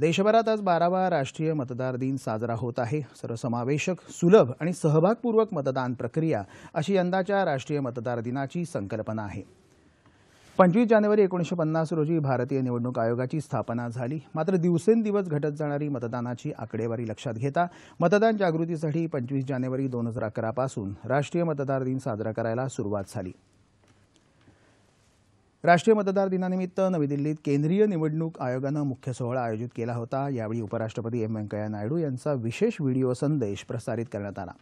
देशभरात आज बारावा राष्ट्रीय मतदार दिन साजरा होत आहे सर्वसमावेशक सुलभ आणि सहभागपूर्वक मतदान प्रक्रिया अशी यंदाच्या राष्ट्रीय मतदार दिनाची संकल्पना आहे पंचवीस जानेवारी एकोणीसशे पन्नास रोजी भारतीय निवडणूक आयोगाची स्थापना झाली मात्र दिवसेंदिवस घटत जाणारी मतदानाची आकडेवारी लक्षात घेता मतदान जागृतीसाठी पंचवीस जानेवारी दोन हजार अकरापासून राष्ट्रीय मतदार दिन साजरा करायला सुरुवात झाली राष्ट्रीय मतदार दिनानिमित्त नवी दिल्लीत केंद्रीय निवडणूक आयोगानं मुख्य सोहळा आयोजित केला होता यावेळी उपराष्ट्रपती एम व्यंकय्या नायडू यांचा विशेष व्हिडिओ संदेश प्रसारित करण्यात आला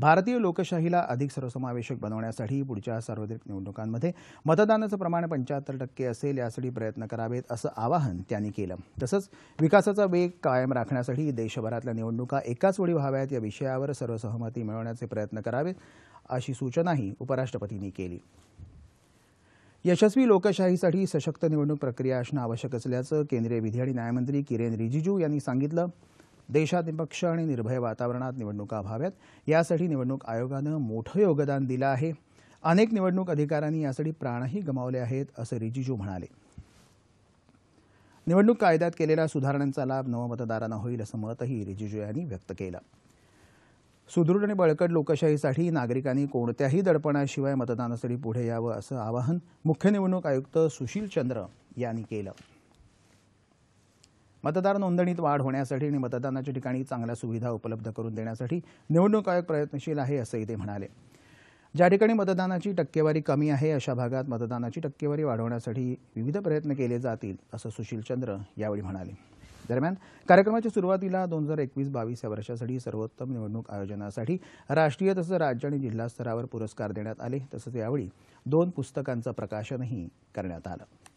भारतीय लोकशाहीला अधिक सर्वसमावेशक बनवण्यासाठी पुढच्या सार्वत्रिक निवडणुकांमध्ये मतदानाचं प्रमाण पंच्याहत्तर टक्के असेल यासाठी प्रयत्न करावेत असं आवाहन त्यांनी केलं तसंच विकासाचा वेग कायम राखण्यासाठी देशभरातल्या निवडणुका एकाच वेळी व्हाव्यात या विषयावर सर्वसहमती मिळवण्याचे प्रयत्न करावेत अशी सूचनाही उपराष्ट्रपतींनी केली यशस्वी लोकशाहीसाठी सशक्त निवडणूक प्रक्रिया असणं आवश्यक असल्याचं केंद्रीय विधी आणि न्यायमंत्री किरेन रिजिजू यांनी सांगितलं देशात निपक्ष आणि निर्भय वातावरणात निवडणुका व्हाव्यात यासाठी निवडणूक आयोगानं मोठं योगदान दिलं आहे अनेक निवडणूक अधिकाऱ्यांनी यासाठी प्राणही गमावले आहेत असं रिजिजू म्हणाले निवडणूक कायद्यात केलेल्या सुधारणांचा लाभ नवमतदारांना होईल असं मतही रिजिजू यांनी व्यक्त केलं सुदृढ आणि बळकट लोकशाहीसाठी नागरिकांनी कोणत्याही दडपणाशिवाय मतदानासाठी पुढे यावं असं आवाहन मुख्य निवडणूक आयुक्त सुशील चंद्र यांनी केलं मतदार नोंदणीत वाढ होण्यासाठी आणि मतदानाच्या ठिकाणी चांगल्या सुविधा उपलब्ध करून देण्यासाठी निवडणूक आयोग प्रयत्नशील आहे असंही ते म्हणाले ज्या ठिकाणी मतदानाची टक्केवारी कमी आहे अशा भागात मतदानाची टक्केवारी वाढवण्यासाठी विविध प्रयत्न केले जातील असं सुशील चंद्र यावेळी म्हणाले दरम्यान कार्यक्रमाच्या सुरुवातीला दोन हजार एकवीस बावीस या वर्षासाठी सर्वोत्तम निवडणूक आयोजनासाठी राष्ट्रीय तसंच राज्य आणि जिल्हा स्तरावर पुरस्कार देण्यात आले तसंच यावेळी दोन पुस्तकांचं प्रकाशनही करण्यात आलं